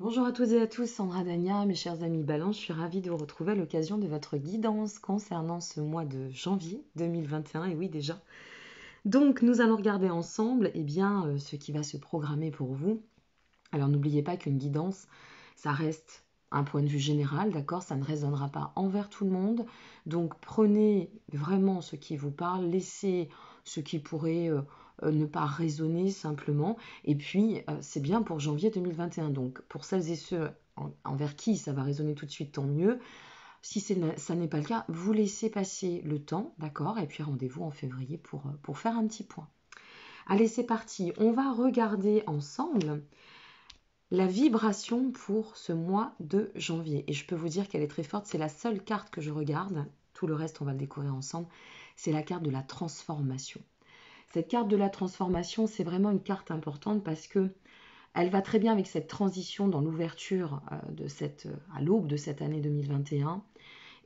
Bonjour à toutes et à tous, Sandra Dania, mes chers amis Balance, je suis ravie de vous retrouver à l'occasion de votre guidance concernant ce mois de janvier 2021, et oui déjà. Donc nous allons regarder ensemble eh bien, euh, ce qui va se programmer pour vous. Alors n'oubliez pas qu'une guidance, ça reste un point de vue général, d'accord Ça ne résonnera pas envers tout le monde. Donc prenez vraiment ce qui vous parle, laissez ce qui pourrait... Euh, euh, ne pas raisonner simplement. Et puis, euh, c'est bien pour janvier 2021. Donc, pour celles et ceux envers qui ça va résonner tout de suite, tant mieux. Si ça n'est pas le cas, vous laissez passer le temps, d'accord Et puis, rendez-vous en février euh, pour faire un petit point. Allez, c'est parti. On va regarder ensemble la vibration pour ce mois de janvier. Et je peux vous dire qu'elle est très forte. C'est la seule carte que je regarde. Tout le reste, on va le découvrir ensemble. C'est la carte de la transformation. Cette carte de la transformation, c'est vraiment une carte importante parce que elle va très bien avec cette transition dans l'ouverture euh, euh, à l'aube de cette année 2021.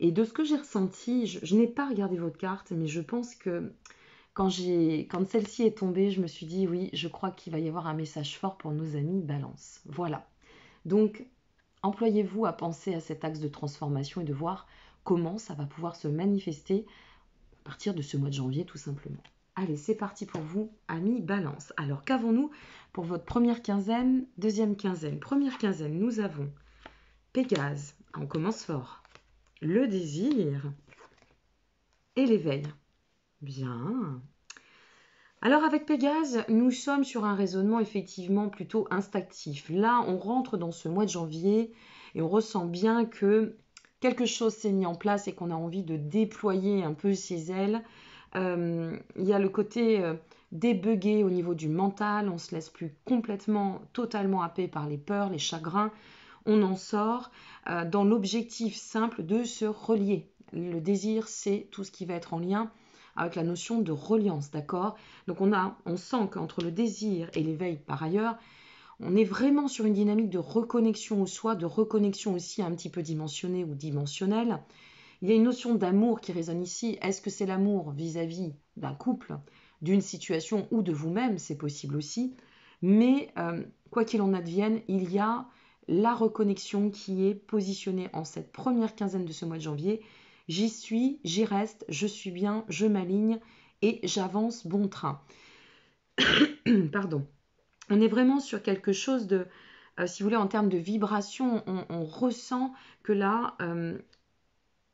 Et de ce que j'ai ressenti, je, n'ai pas regardé votre carte, mais je pense que quand, quand celle-ci est tombée, je me suis dit oui, je crois qu'il va y avoir un message fort pour nos amis Balance. Voilà. Donc, employez-vous à penser à cet axe de transformation et de voir comment ça va pouvoir se manifester à partir de ce mois de janvier, tout simplement. Allez, c'est parti pour vous, amis balance. Alors, qu'avons-nous pour votre première quinzaine, deuxième quinzaine Première quinzaine, nous avons Pégase, ah, on commence fort, le désir et l'éveil. Bien. Alors avec Pégase, nous sommes sur un raisonnement effectivement plutôt instinctif. Là, on rentre dans ce mois de janvier et on ressent bien que quelque chose s'est mis en place et qu'on a envie de déployer un peu ses ailes euh, il y a le côté euh, débugué au niveau du mental, on se laisse plus complètement, totalement happé par les peurs, les chagrins. On en sort euh, dans l'objectif simple de se relier. Le désir, c'est tout ce qui va être en lien avec la notion de reliance, d'accord Donc on, a, on sent qu'entre le désir et l'éveil par ailleurs, on est vraiment sur une dynamique de reconnexion au soi, de reconnexion aussi un petit peu dimensionnée ou dimensionnelle, il y a une notion d'amour qui résonne ici. Est-ce que c'est l'amour vis-à-vis d'un couple, d'une situation ou de vous-même C'est possible aussi. Mais euh, quoi qu'il en advienne, il y a la reconnexion qui est positionnée en cette première quinzaine de ce mois de janvier. J'y suis, j'y reste, je suis bien, je m'aligne et j'avance bon train. Pardon. On est vraiment sur quelque chose de, euh, si vous voulez, en termes de vibration, on, ressent que là, euh,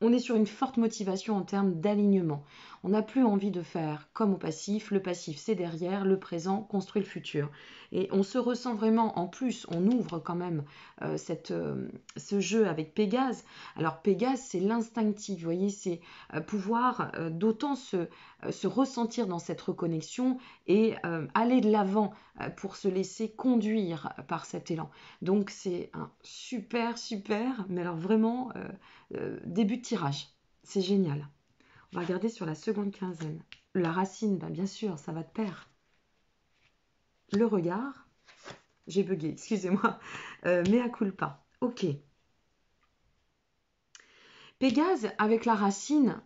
on est sur une forte motivation en termes d'alignement. On n'a plus envie de faire comme au passif, le passif c'est derrière, le présent construit le futur. Et on se ressent vraiment, en plus, on ouvre quand même euh, cette, euh, ce jeu avec Pégase. Alors Pégase, c'est l'instinctif, vous voyez, c'est euh, pouvoir d'autant se, euh, se ressentir dans cette reconnexion et euh, aller de l'avant euh, pour se laisser conduire par cet élan. Donc c'est un super, super, mais alors vraiment début de tirage. C'est génial. On va regarder sur la seconde quinzaine. La racine, bah, bien sûr, ça va de pair. Le regard, j'ai bugué, excusez-moi, mais à culpa. Ok. Pégase, avec la racine,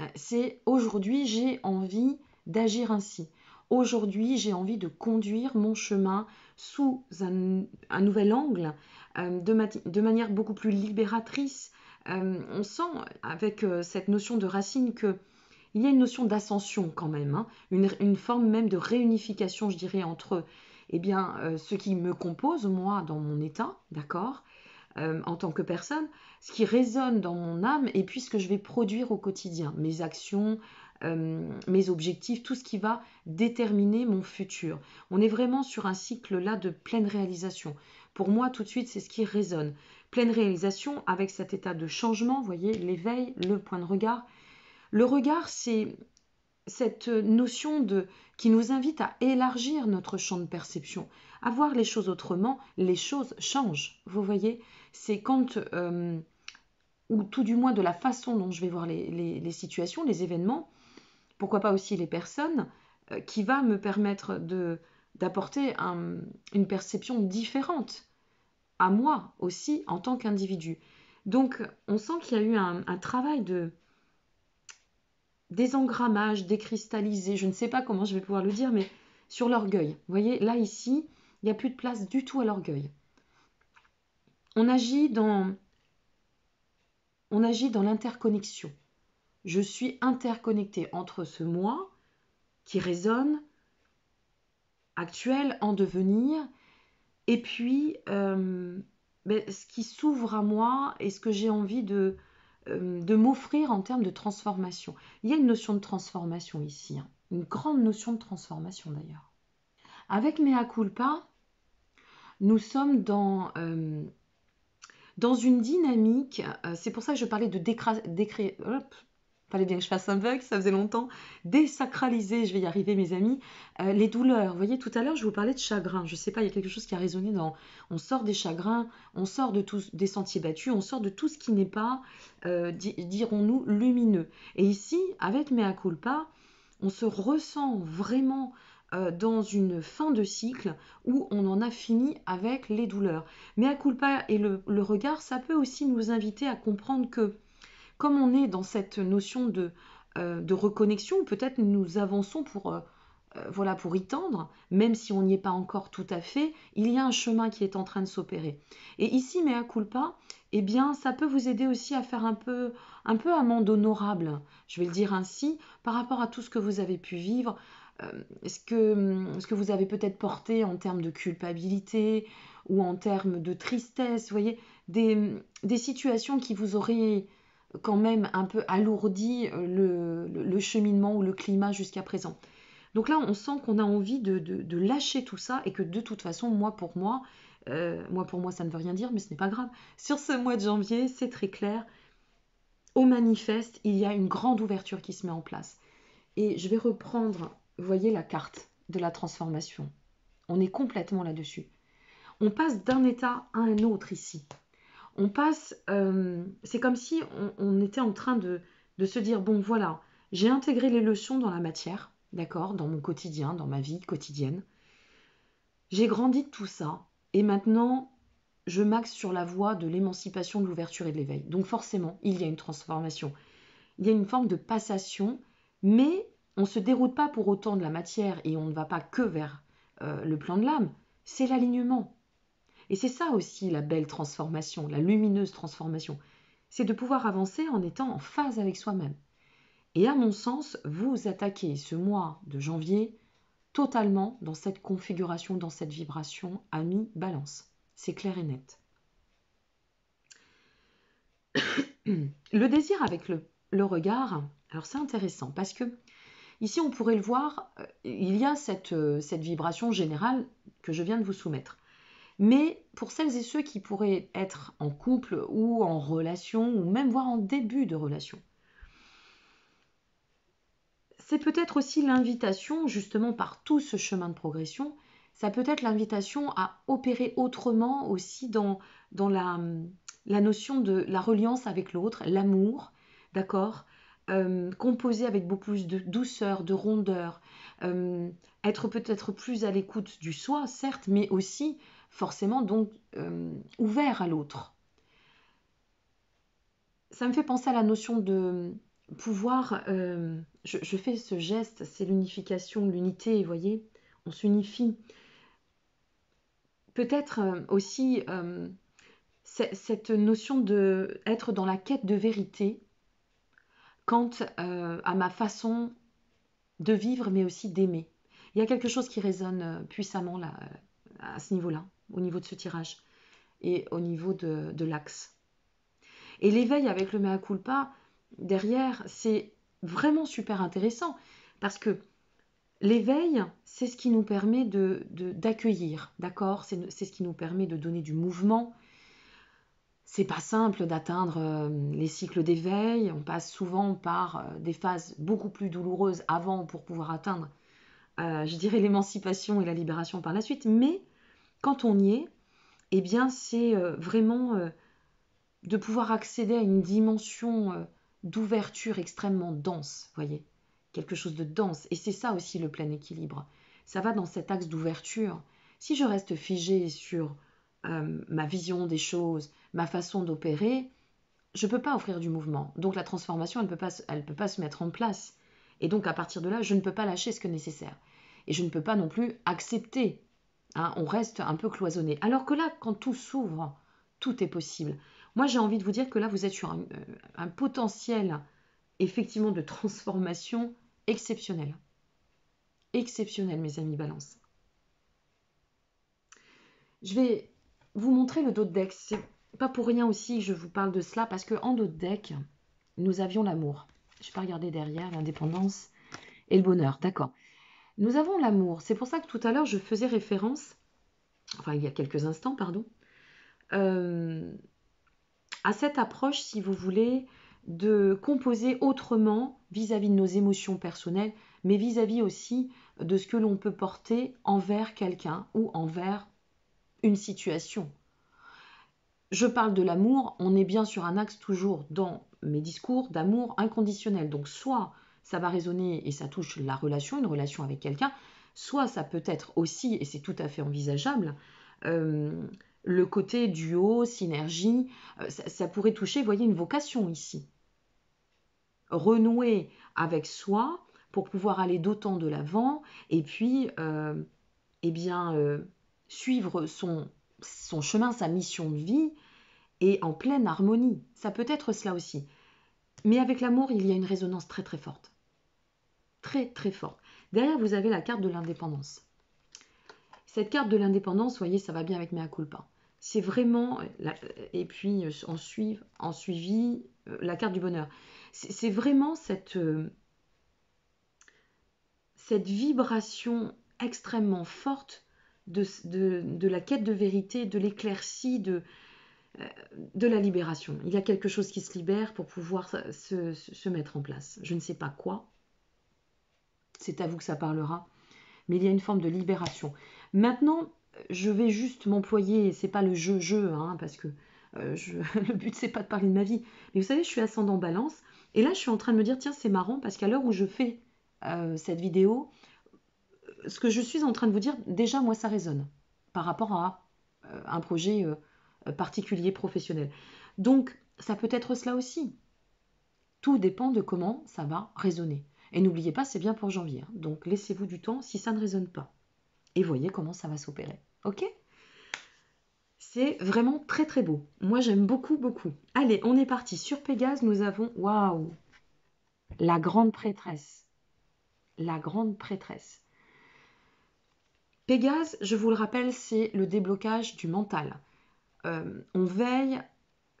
euh, c'est aujourd'hui j'ai envie d'agir ainsi. Aujourd'hui j'ai envie de conduire mon chemin sous un, nouvel angle, euh, de, manière beaucoup plus libératrice. Euh, on sent avec cette notion de racine que il y a une notion d'ascension quand même, hein. une, forme même de réunification, je dirais, entre eh bien, ce qui me compose, moi, dans mon état, d'accord, euh, en tant que personne, ce qui résonne dans mon âme et puis ce que je vais produire au quotidien, mes actions, euh, mes objectifs, tout ce qui va déterminer mon futur. On est vraiment sur un cycle là de pleine réalisation. Pour moi, tout de suite, c'est ce qui résonne. Pleine réalisation avec cet état de changement, vous voyez, l'éveil, le point de regard. Le regard, c'est cette notion de qui nous invite à élargir notre champ de perception, à voir les choses autrement, les choses changent. Vous voyez, c'est quand, euh, ou tout du moins de la façon dont je vais voir les, situations, les événements, pourquoi pas aussi les personnes, euh, qui va me permettre d'apporter une perception différente à moi aussi en tant qu'individu. Donc on sent qu'il y a eu un, un travail de désengrammage, décristallisé, je ne sais pas comment je vais pouvoir le dire, mais sur l'orgueil. Vous voyez, là ici, il n'y a plus de place du tout à l'orgueil. On agit dans, on agit dans l'interconnexion. Je suis interconnecté entre ce moi qui résonne, actuel, en devenir, et puis euh, ben, ce qui s'ouvre à moi et ce que j'ai envie de, euh, de m'offrir en termes de transformation. Il y a une notion de transformation ici, hein. une grande notion de transformation d'ailleurs. Avec Mea Culpa, nous sommes dans euh, dans une dynamique, euh, c'est pour ça que je parlais de décréer. décré... fallait bien que je fasse un bug, ça faisait longtemps, désacraliser, je vais y arriver mes amis, euh, les douleurs. Vous voyez, tout à l'heure, je vous parlais de chagrin. Je ne sais pas, il y a quelque chose qui a résonné dans... On sort des chagrins, on sort de tous des sentiers battus, on sort de tout ce qui n'est pas, euh, dirons-nous, lumineux. Et ici, avec Mea Culpa, on se ressent vraiment euh, dans une fin de cycle où on en a fini avec les douleurs. Mais à culpa et le, regard, ça peut aussi nous inviter à comprendre que comme on est dans cette notion de, euh, de reconnexion, peut-être nous avançons pour... Euh, voilà, pour y tendre, même si on n'y est pas encore tout à fait, il y a un chemin qui est en train de s'opérer. Et ici, à culpa, eh bien, ça peut vous aider aussi à faire un peu, un peu amende honorable, je vais le dire ainsi, par rapport à tout ce que vous avez pu vivre, euh, ce, que, hum, ce que vous avez peut-être porté en termes de culpabilité ou en termes de tristesse, vous voyez, des, hum, des situations qui vous auraient quand même un peu alourdi euh, le, le, cheminement ou le climat jusqu'à présent. Donc là, on sent qu'on a envie de, de, lâcher tout ça et que de toute façon, moi pour moi, euh, moi pour moi, ça ne veut rien dire, mais ce n'est pas grave. Sur ce mois de janvier, c'est très clair. Au manifeste, il y a une grande ouverture qui se met en place. Et je vais reprendre vous voyez la carte de la transformation. On est complètement là-dessus. On passe d'un état à un autre ici. On passe, euh, c'est comme si on, était en train de, de se dire, bon voilà, j'ai intégré les leçons dans la matière, d'accord, dans mon quotidien, dans ma vie quotidienne. J'ai grandi de tout ça, et maintenant, je m'axe sur la voie de l'émancipation, de l'ouverture et de l'éveil. Donc forcément, il y a une transformation. Il y a une forme de passation, mais on ne se déroute pas pour autant de la matière et on ne va pas que vers euh, le plan de l'âme, c'est l'alignement. Et c'est ça aussi la belle transformation, la lumineuse transformation. C'est de pouvoir avancer en étant en phase avec soi-même. Et à mon sens, vous attaquez ce mois de janvier totalement dans cette configuration, dans cette vibration ami balance. C'est clair et net. le désir avec le, le regard, alors c'est intéressant parce que Ici, on pourrait le voir, euh, il y a euh, cette, vibration générale que je viens de vous soumettre. Mais pour celles et ceux qui pourraient être en couple ou en relation, ou même voir en début de relation, c'est peut-être aussi l'invitation, justement par tout ce chemin de progression, ça peut être l'invitation à opérer autrement aussi dans, la notion de la reliance avec l'autre, l'amour, d'accord euh, composer avec beaucoup plus de douceur, de rondeur, euh, être peut-être plus à l'écoute du soi, certes, mais aussi forcément donc euh, ouvert à l'autre. Ça me fait penser à la notion de pouvoir, je, fais ce geste, c'est l'unification, l'unité, vous voyez, on s'unifie. Peut-être aussi cette notion de être dans la quête de vérité, quant euh, à ma façon de vivre, mais aussi d'aimer. Il y a quelque chose qui résonne euh, puissamment là, euh, à ce niveau-là, au niveau de ce tirage et au niveau de, l'axe. Et l'éveil avec le mea culpa, derrière, c'est vraiment super intéressant parce que l'éveil, c'est ce qui nous permet d'accueillir, de, d'accueillir d'accord C'est ce qui nous permet de donner du mouvement, c'est pas simple d'atteindre euh, les cycles d'éveil. On passe souvent par euh, des phases beaucoup plus douloureuses avant pour pouvoir atteindre, euh, je dirais, l'émancipation et la libération par la suite. Mais quand on y est, eh bien, c'est vraiment de pouvoir accéder à une dimension d'ouverture extrêmement dense, voyez, quelque chose de dense. Et c'est ça aussi le plein équilibre. Ça va dans cet axe d'ouverture. Si je reste figé sur euh, ma vision des choses, ma façon d'opérer, je ne peux pas offrir du mouvement. Donc la transformation, elle ne peut, pas, elle peut pas se mettre en place. Et donc à partir de là, je ne peux pas lâcher ce que nécessaire. Et je ne peux pas non plus accepter. Hein, on reste un peu cloisonné. Alors que là, quand tout s'ouvre, tout est possible. Moi, j'ai envie de vous dire que là, vous êtes sur un, euh, un potentiel, effectivement, de transformation exceptionnel. Exceptionnel, mes amis Balance. Je vais vous montrer le dos deck. C'est pas pour rien aussi que je vous parle de cela, parce que en dos deck, nous avions l'amour. Je pas regarder derrière, l'indépendance et le bonheur, d'accord. Nous avons l'amour. C'est pour ça que tout à l'heure, je faisais référence, enfin il y a quelques instants, pardon, euh, à cette approche, si vous voulez, de composer autrement vis-à-vis de nos émotions personnelles, mais vis à -vis aussi de ce que l'on peut porter envers quelqu'un ou envers une situation. Je parle de l'amour, on est bien sur un axe toujours dans mes discours d'amour inconditionnel. Donc soit ça va résonner et ça touche la relation, une relation avec quelqu'un, soit ça peut être aussi, et c'est tout à fait envisageable, euh, le côté duo, synergie, euh, ça, pourrait toucher, voyez, une vocation ici. Renouer avec soi pour pouvoir aller d'autant de l'avant et puis, euh, eh bien, suivre son, chemin, sa mission de vie, et en pleine harmonie. Ça peut être cela aussi. Mais avec l'amour, il y a une résonance très très forte. Très très forte. Derrière, vous avez la carte de l'indépendance. Cette carte de l'indépendance, voyez, ça va bien avec Mea culpa. C'est vraiment, euh, euh, et puis en, euh, suive, en suivi, la carte du bonheur. C'est vraiment cette, cette vibration extrêmement forte de, la quête de vérité, de l'éclaircie, euh, de, la libération. Il y a quelque chose qui se libère pour pouvoir se, mettre en place. Je ne sais pas quoi. C'est à vous que ça parlera. Mais il y a une forme de libération. Maintenant, je vais juste m'employer, c'est pas le jeu-jeu, hein, parce que euh, le but c'est pas de parler de ma vie. Mais vous savez, je suis ascendant balance, et là je suis en train de me dire, tiens, c'est marrant, parce qu'à l'heure où je fais euh, cette vidéo, ce que je suis en train de vous dire, déjà, moi, ça résonne par rapport à euh, un projet euh, particulier, professionnel. Donc, ça peut être cela aussi. Tout dépend de comment ça va résonner. Et n'oubliez pas, c'est bien pour janvier. Hein. donc, laissez-vous du temps si ça ne résonne pas. Et voyez comment ça va s'opérer. OK c'est vraiment très très beau. Moi j'aime beaucoup beaucoup. Allez, on est parti. Sur Pégase, nous avons waouh la grande prêtresse. La grande prêtresse. Pégase, je vous le rappelle, c'est le déblocage du mental. Euh, on veille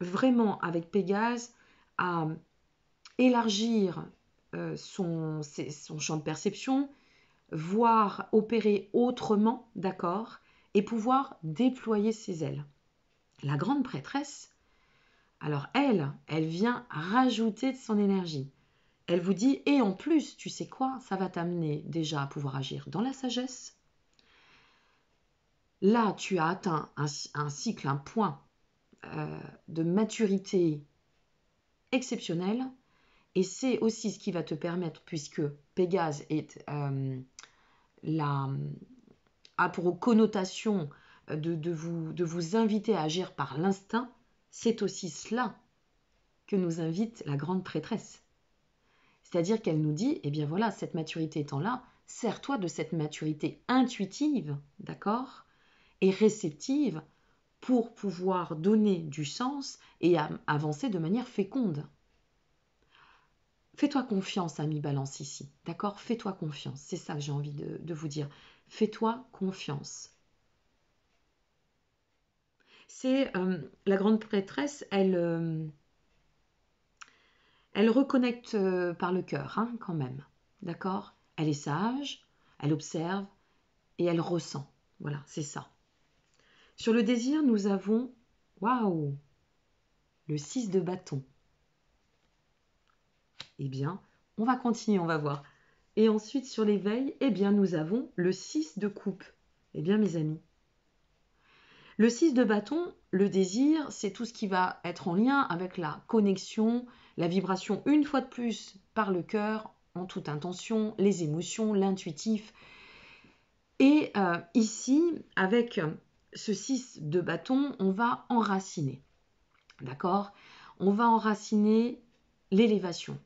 vraiment avec Pégase à élargir euh, son, son, champ de perception, voir opérer autrement, d'accord, et pouvoir déployer ses ailes. La grande prêtresse, alors elle, elle vient rajouter de son énergie. Elle vous dit, et en plus, tu sais quoi, ça va t'amener déjà à pouvoir agir dans la sagesse, là, tu as atteint un, cycle, un point euh, de maturité exceptionnel. Et c'est aussi ce qui va te permettre, puisque Pégase est, euh, la, a pour connotation euh, de, vous, de vous inviter à agir par l'instinct, c'est aussi cela que nous invite la grande prêtresse. C'est-à-dire qu'elle nous dit, eh bien voilà, cette maturité étant là, sers-toi de cette maturité intuitive, d'accord et réceptive pour pouvoir donner du sens et avancer de manière féconde. Fais-toi confiance, ami Balance ici, d'accord Fais-toi confiance, c'est ça que j'ai envie de, vous dire. Fais-toi confiance. C'est euh, la grande prêtresse, elle, euh, elle reconnecte euh, par le cœur, hein, quand même, d'accord Elle est sage, elle observe et elle ressent. Voilà, c'est ça. Sur le désir, nous avons, waouh, le 6 de bâton. Eh bien, on va continuer, on va voir. Et ensuite, sur l'éveil, eh bien, nous avons le 6 de coupe. Eh bien, mes amis, le 6 de bâton, le désir, c'est tout ce qui va être en lien avec la connexion, la vibration, une fois de plus, par le cœur, en toute intention, les émotions, l'intuitif. Et euh, ici, avec ce 6 de bâton, on va enraciner. D'accord On va enraciner l'élévation.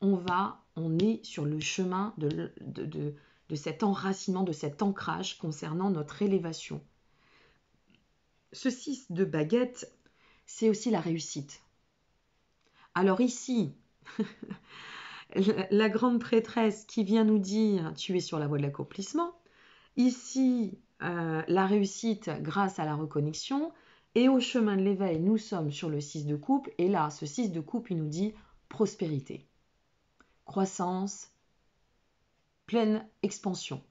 On va, on est sur le chemin de, de, de cet enracinement, de cet ancrage concernant notre élévation. Ce 6 de baguette, c'est aussi la réussite. Alors ici, la grande prêtresse qui vient nous dire tu es sur la voie de l'accomplissement, Ici, euh, la réussite grâce à la reconnexion. Et au chemin de l'éveil, nous sommes sur le 6 de coupe. Et là, ce 6 de coupe, il nous dit prospérité, croissance, pleine expansion.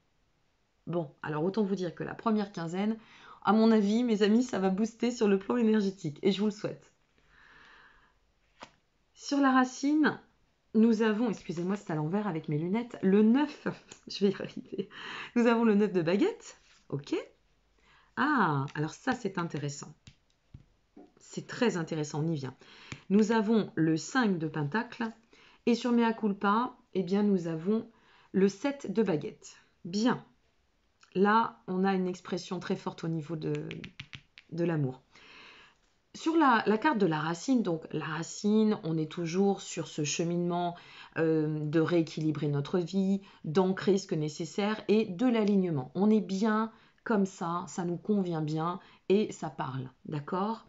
Bon, alors autant vous dire que la première quinzaine, à mon avis, mes amis, ça va booster sur le plan énergétique. Et je vous le souhaite. Sur la racine, nous avons, excusez-moi, c'est à l'envers avec mes lunettes, le 9, je vais y arriver. Nous avons le 9 de baguette, ok. Ah, alors ça c'est intéressant. C'est très intéressant, on y vient. Nous avons le 5 de pentacle et sur mea culpa, eh bien nous avons le 7 de baguette. Bien. Là, on a une expression très forte au niveau de, de l'amour sur la, carte de la racine, donc la racine, on est toujours sur ce cheminement euh, de rééquilibrer notre vie, d'ancrer ce que nécessaire et de l'alignement. On est bien comme ça, ça nous convient bien et ça parle, d'accord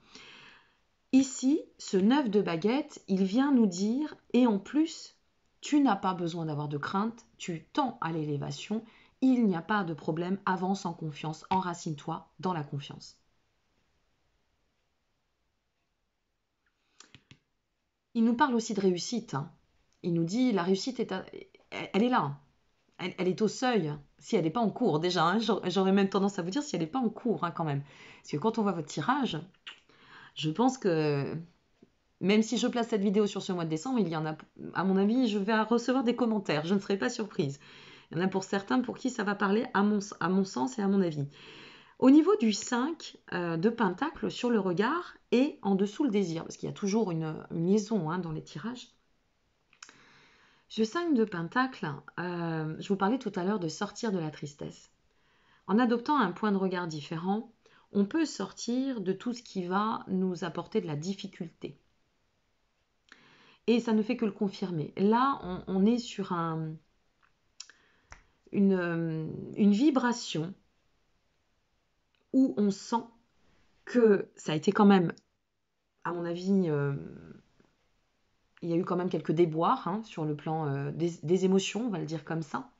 Ici, ce 9 de baguette, il vient nous dire, et en plus, tu n'as pas besoin d'avoir de crainte, tu tends à l'élévation, il n'y a pas de problème, avance en confiance, enracine-toi dans la confiance. il nous parle aussi de réussite. Hein. Il nous dit la réussite, est elle est là. Elle, est au seuil. Si elle n'est pas en cours, déjà, hein. j'aurais même tendance à vous dire si elle n'est pas en cours, hein, quand même. Parce que quand on voit votre tirage, je pense que même si je place cette vidéo sur ce mois de décembre, il y en a, à mon avis, je vais recevoir des commentaires. Je ne serai pas surprise. Il y en a pour certains pour qui ça va parler, à mon, à mon sens et à mon avis. Au niveau du 5 euh, de Pentacle sur le regard et en dessous le désir, parce qu'il y a toujours une, liaison hein, dans les tirages. Ce 5 de Pentacle, euh, je vous parlais tout à l'heure de sortir de la tristesse. En adoptant un point de regard différent, on peut sortir de tout ce qui va nous apporter de la difficulté. Et ça ne fait que le confirmer. Là, on, est sur un, une vibration où on sent que ça a été quand même, à mon avis, euh, il y a eu quand même quelques déboires hein, sur le plan euh, des, émotions, on va le dire comme ça,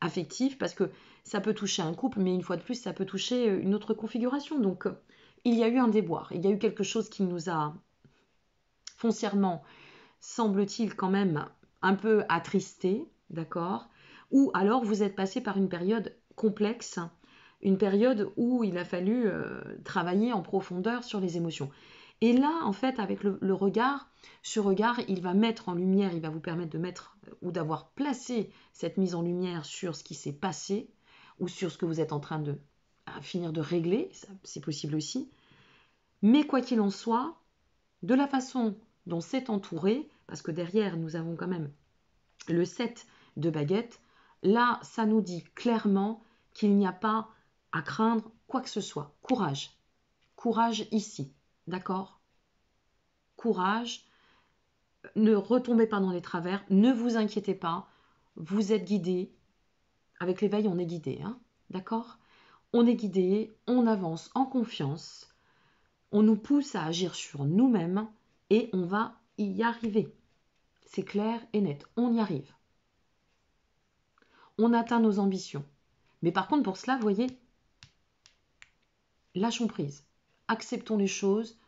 affectif, parce que ça peut toucher un couple, mais une fois de plus, ça peut toucher euh, une autre configuration. Donc, il y a eu un déboire, il y a eu quelque chose qui nous a foncièrement, semble-t-il, quand même un peu attristé, d'accord Ou alors vous êtes passé par une période complexe une période où il a fallu euh, travailler en profondeur sur les émotions. Et là, en fait, avec le, regard, ce regard, il va mettre en lumière, il va vous permettre de mettre euh, ou d'avoir placé cette mise en lumière sur ce qui s'est passé ou sur ce que vous êtes en train de finir de régler, c'est possible aussi. Mais quoi qu'il en soit, de la façon dont c'est entouré, parce que derrière, nous avons quand même le set de baguettes, là, ça nous dit clairement qu'il n'y a pas à craindre quoi que ce soit. Courage. Courage ici. D'accord Courage. Ne retombez pas dans les travers. Ne vous inquiétez pas. Vous êtes guidé. Avec l'éveil, on est guidé. Hein D'accord On est guidé. On avance en confiance. On nous pousse à agir sur nous-mêmes et on va y arriver. C'est clair et net. On y arrive. On atteint nos ambitions. Mais par contre, pour cela, vous voyez, lâchons prise, acceptons les choses,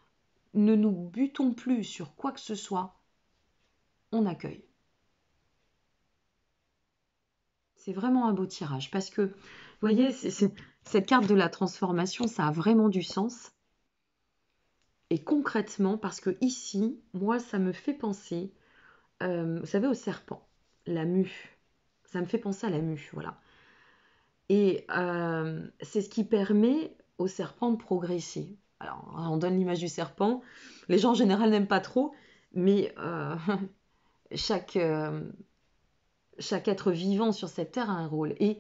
ne nous butons plus sur quoi que ce soit, on accueille. C'est vraiment un beau tirage parce que, vous voyez, cette carte de la transformation, ça a vraiment du sens. Et concrètement, parce que ici, moi, ça me fait penser, euh, vous savez, au serpent, la mue. Ça me fait penser à la mue, voilà. Et euh, c'est ce qui permet au serpent de progresser. Alors, on donne l'image du serpent. Les gens en général n'aiment pas trop, mais euh, chaque, euh, chaque être vivant sur cette terre a un rôle. Et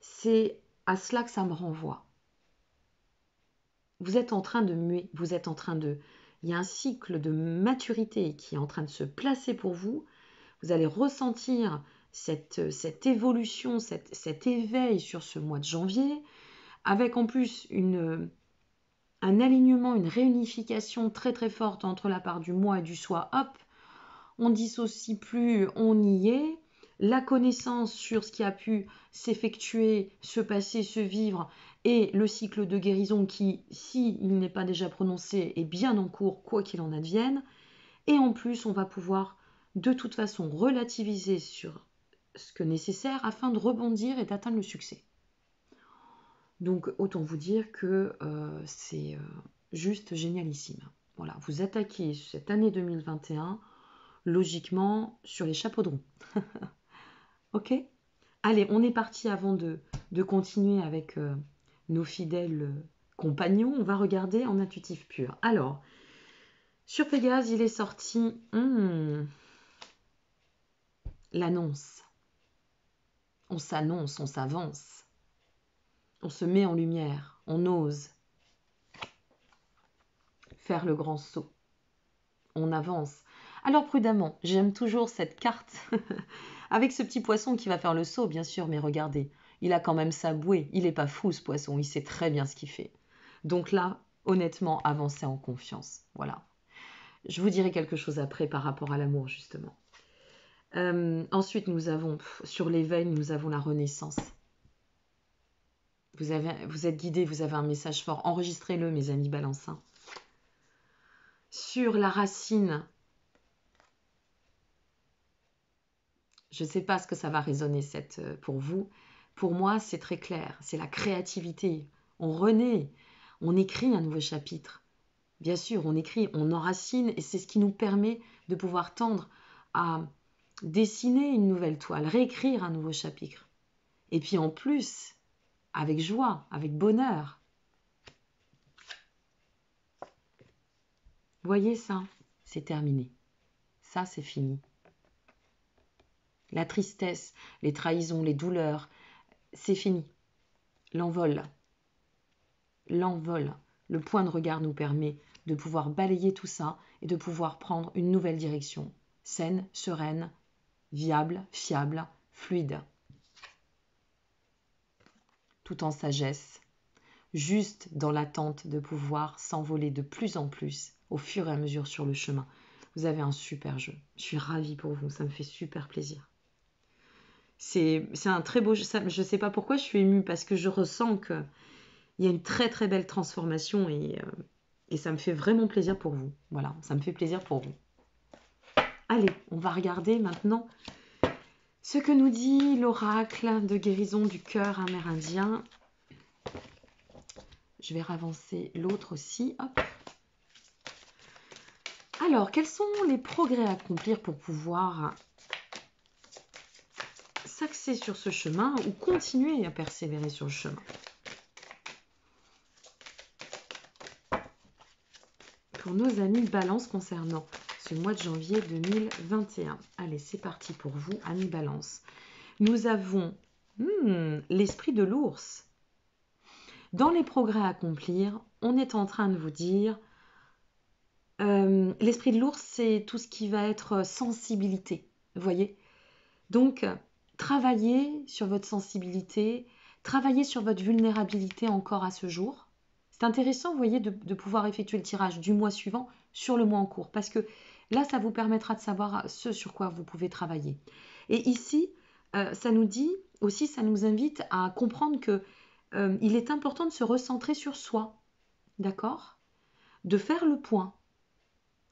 c'est à cela que ça me renvoie. Vous êtes en train de muer, vous êtes en train de... Il y a un cycle de maturité qui est en train de se placer pour vous. Vous allez ressentir cette, évolution, cet éveil sur ce mois de janvier avec en plus une, euh, un alignement, une réunification très très forte entre la part du moi et du soi, hop, on dissocie plus, on y est. La connaissance sur ce qui a pu s'effectuer, se passer, se vivre, et le cycle de guérison qui, s'il n'est pas déjà prononcé, est bien en cours, quoi qu'il en advienne. Et en plus, on va pouvoir de toute façon relativiser sur ce que nécessaire afin de rebondir et d'atteindre le succès. Donc autant vous dire que euh, c'est euh, juste génialissime. Voilà, vous attaquez cette année 2021 logiquement sur les chapeaux de roue. ok Allez, on est parti avant de, continuer avec euh, nos fidèles compagnons. On va regarder en intuitif pur. Alors, sur Pégase, il est sorti hmm, l'annonce. On s'annonce, on s'avance. On se met en lumière, on ose faire le grand saut. On avance. Alors prudemment, j'aime toujours cette carte avec ce petit poisson qui va faire le saut, bien sûr, mais regardez, il a quand même sa bouée, il n'est pas fou ce poisson, il sait très bien ce qu'il fait. Donc là, honnêtement, avancez en confiance. Voilà. Je vous dirai quelque chose après par rapport à l'amour, justement. Euh, ensuite, nous avons, sur sur l'éveil, nous avons la renaissance. Vous, avez, vous êtes guidé, vous avez un message fort. Enregistrez-le, mes amis balancins. Sur la racine, je ne sais pas ce que ça va résonner cette, euh, pour vous. Pour moi, c'est très clair. C'est la créativité. On renaît. On écrit un nouveau chapitre. Bien sûr, on écrit, on enracine et c'est ce qui nous permet de pouvoir tendre à dessiner une nouvelle toile, réécrire un nouveau chapitre. Et puis en plus, avec joie, avec bonheur. Voyez ça, c'est terminé. Ça, c'est fini. La tristesse, les trahisons, les douleurs, c'est fini. L'envol. L'envol. Le point de regard nous permet de pouvoir balayer tout ça et de pouvoir prendre une nouvelle direction. Saine, sereine, viable, fiable, fluide tout en sagesse, juste dans l'attente de pouvoir s'envoler de plus en plus au fur et à mesure sur le chemin. Vous avez un super jeu. Je suis ravie pour vous, ça me fait super plaisir. C'est un très beau jeu. je ne sais pas pourquoi je suis émue, parce que je ressens qu'il y a une très très belle transformation et, euh, et ça me fait vraiment plaisir pour vous. Voilà, ça me fait plaisir pour vous. Allez, on va regarder maintenant ce que nous dit l'oracle de guérison du cœur amérindien. Je vais ravancer l'autre aussi. Hop. Alors, quels sont les progrès à accomplir pour pouvoir s'axer sur ce chemin ou continuer à persévérer sur le chemin Pour nos amis balance concernant le mois de janvier 2021. Allez, c'est parti pour vous, Anne Balance. Nous avons hmm, l'esprit de l'ours. Dans les progrès à accomplir, on est en train de vous dire, euh, l'esprit de l'ours, c'est tout ce qui va être sensibilité, vous voyez Donc, travaillez sur votre sensibilité, travaillez sur votre vulnérabilité encore à ce jour. C'est intéressant, vous voyez, de, de, pouvoir effectuer le tirage du mois suivant sur le mois en cours, parce que Là, ça vous permettra de savoir ce sur quoi vous pouvez travailler. Et ici, euh, ça nous dit aussi, ça nous invite à comprendre que euh, il est important de se recentrer sur soi, d'accord De faire le point.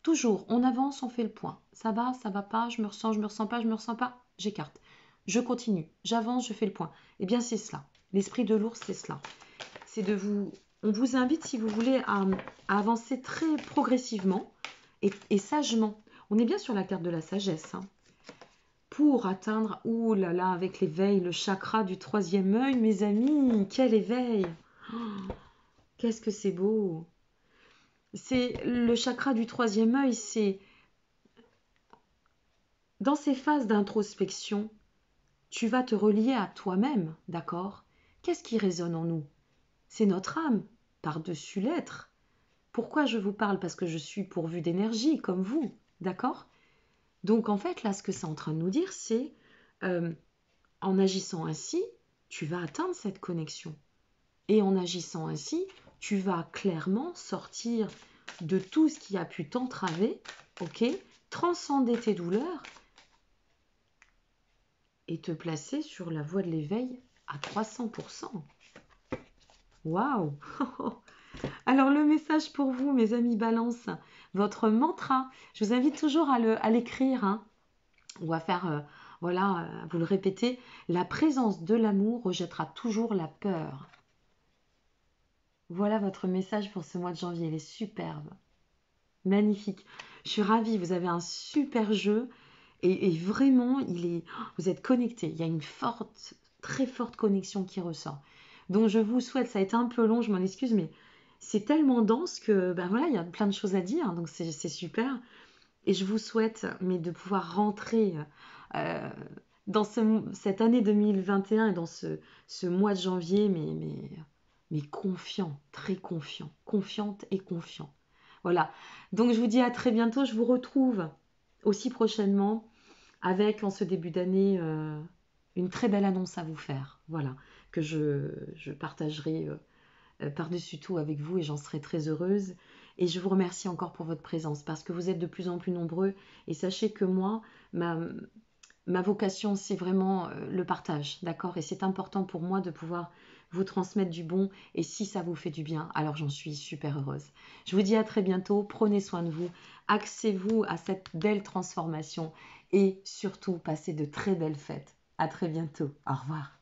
Toujours, on avance, on fait le point. Ça va, ça va pas, je me ressens, je me ressens pas, je me ressens pas, j'écarte. Je continue, j'avance, je fais le point. Eh bien, c'est cela. L'esprit de l'ours, c'est cela. C'est de vous. On vous invite, si vous voulez, à avancer très progressivement et, sagement. On est bien sur la carte de la sagesse. Hein, pour atteindre, oulala, là là, avec l'éveil, le chakra du troisième œil, mes amis, quel éveil oh, Qu'est-ce que c'est beau C'est le chakra du troisième œil, c'est dans ces phases d'introspection, tu vas te relier à toi-même, d'accord Qu'est-ce qui résonne en nous C'est notre âme, par-dessus l'être. Pourquoi je vous parle Parce que je suis pourvue d'énergie, comme vous, d'accord Donc en fait, là, ce que c'est en train de nous dire, c'est euh, en agissant ainsi, tu vas atteindre cette connexion. Et en agissant ainsi, tu vas clairement sortir de tout ce qui a pu t'entraver, ok Transcender tes douleurs et te placer sur la voie de l'éveil à 300%. Waouh Alors le message pour vous, mes amis Balance, votre mantra, je vous invite toujours à l'écrire hein. ou à faire, euh, voilà, euh, vous le répétez, la présence de l'amour rejettera toujours la peur. Voilà votre message pour ce mois de janvier, il est superbe, magnifique. Je suis ravie, vous avez un super jeu et, vraiment, il est, vous êtes connectés, il y a une forte, très forte connexion qui ressort. Donc je vous souhaite, ça a été un peu long, je m'en excuse, mais c'est tellement dense que ben voilà, il y a plein de choses à dire, hein, donc c'est super. Et je vous souhaite mais de pouvoir rentrer euh, dans ce, cette année 2021 et dans ce, mois de janvier, mais, mais, mais confiant, très confiant, confiante et confiant. Voilà. Donc je vous dis à très bientôt, je vous retrouve aussi prochainement avec en ce début d'année euh, une très belle annonce à vous faire. Voilà, que je, je partagerai. Euh, euh, par-dessus tout avec vous et j'en serai très heureuse. Et je vous remercie encore pour votre présence parce que vous êtes de plus en plus nombreux. Et sachez que moi, ma, ma vocation, c'est vraiment euh, le partage, d'accord Et c'est important pour moi de pouvoir vous transmettre du bon. Et si ça vous fait du bien, alors j'en suis super heureuse. Je vous dis à très bientôt. Prenez soin de vous. Axez-vous à cette belle transformation. Et surtout, passez de très belles fêtes. À très bientôt. Au revoir.